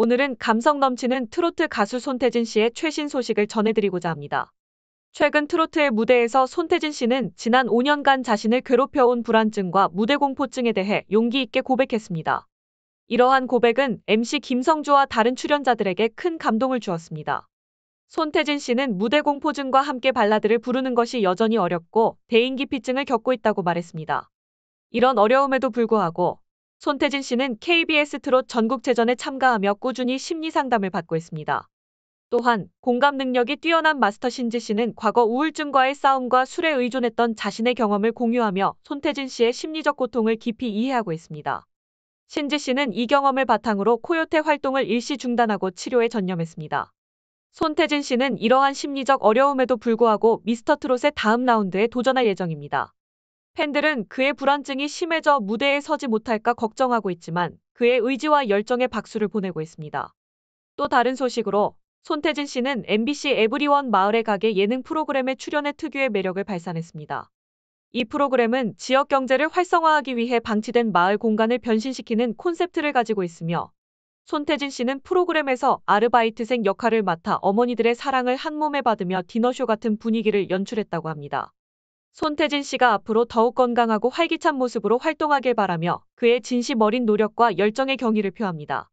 오늘은 감성 넘치는 트로트 가수 손태진 씨의 최신 소식을 전해드리고자 합니다. 최근 트로트의 무대에서 손태진 씨는 지난 5년간 자신을 괴롭혀온 불안증과 무대 공포증에 대해 용기 있게 고백했습니다. 이러한 고백은 MC 김성주와 다른 출연자들에게 큰 감동을 주었습니다. 손태진 씨는 무대 공포증과 함께 발라드를 부르는 것이 여전히 어렵고 대인기피증을 겪고 있다고 말했습니다. 이런 어려움에도 불구하고 손태진 씨는 KBS 트롯 전국체전에 참가하며 꾸준히 심리상담을 받고 있습니다. 또한 공감 능력이 뛰어난 마스터 신지 씨는 과거 우울증과의 싸움과 술에 의존했던 자신의 경험을 공유하며 손태진 씨의 심리적 고통을 깊이 이해하고 있습니다. 신지 씨는 이 경험을 바탕으로 코요태 활동을 일시 중단하고 치료에 전념했습니다. 손태진 씨는 이러한 심리적 어려움에도 불구하고 미스터트롯의 다음 라운드에 도전할 예정입니다. 팬들은 그의 불안증이 심해져 무대에 서지 못할까 걱정하고 있지만 그의 의지와 열정에 박수를 보내고 있습니다. 또 다른 소식으로 손태진 씨는 MBC 에브리원 마을에 가게 예능 프로그램에 출연해 특유의 매력을 발산했습니다. 이 프로그램은 지역 경제를 활성화하기 위해 방치된 마을 공간을 변신시키는 콘셉트를 가지고 있으며 손태진 씨는 프로그램에서 아르바이트생 역할을 맡아 어머니들의 사랑을 한 몸에 받으며 디너쇼 같은 분위기를 연출했다고 합니다. 손태진 씨가 앞으로 더욱 건강하고 활기찬 모습으로 활동하길 바라며 그의 진심 어린 노력과 열정의 경의를 표합니다.